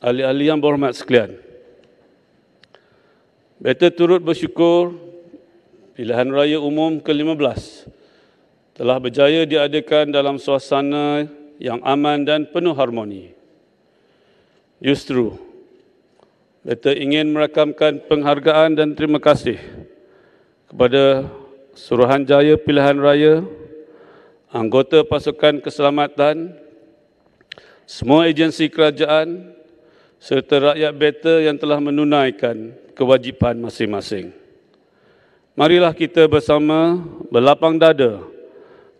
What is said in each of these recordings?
ahli-ahli yang berhormat sekalian. Beta turut bersyukur pilihan raya umum ke-15 telah berjaya diadakan dalam suasana yang aman dan penuh harmoni. Justru, beta ingin merakamkan penghargaan dan terima kasih kepada Suruhanjaya Pilihan Raya, anggota pasukan keselamatan, semua agensi kerajaan, serta rakyat beta yang telah menunaikan kewajipan masing-masing. Marilah kita bersama berlapang dada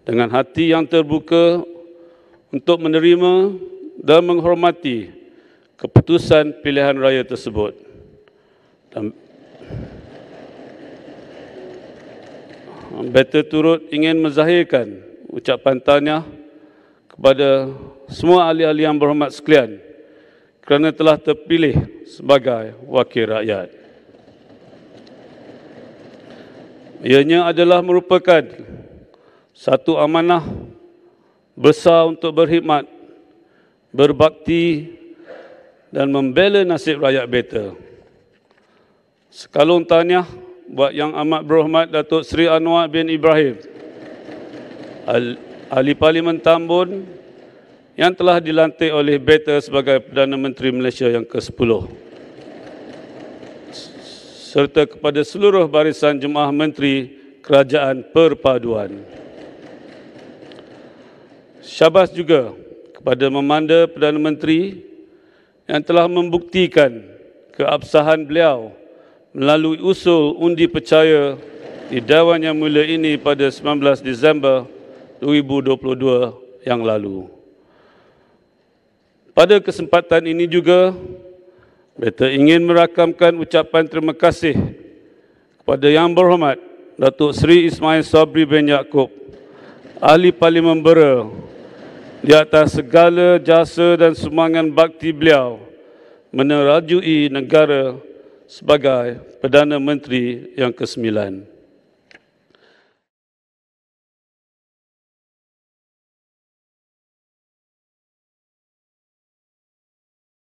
dengan hati yang terbuka untuk menerima dan menghormati keputusan pilihan raya tersebut. Dan Beta turut ingin menzahirkan ucapan tahniah kepada semua ahli-ahli yang berhormat sekalian kerana telah terpilih sebagai wakil rakyat. Ianya adalah merupakan satu amanah besar untuk berkhidmat, berbakti dan membela nasib rakyat beta. Sekalung tahniah buat yang amat berhormat Datuk Seri Anwar bin Ibrahim, Ahli Parlimen Tambun, yang telah dilantik oleh Beta sebagai Perdana Menteri Malaysia yang ke-10 serta kepada seluruh barisan jemaah menteri kerajaan perpaduan. Syabas juga kepada memanda Perdana Menteri yang telah membuktikan keabsahan beliau melalui usul undi percaya di Dewan Yang Mulia ini pada 19 Disember 2022 yang lalu. Pada kesempatan ini juga, kita ingin merakamkan ucapan terima kasih kepada Yang Berhormat Datuk Seri Ismail Sabri bin Yaakob, Ahli Parlimen Bera, di atas segala jasa dan semangat bakti beliau menerajui negara sebagai Perdana Menteri yang ke-9.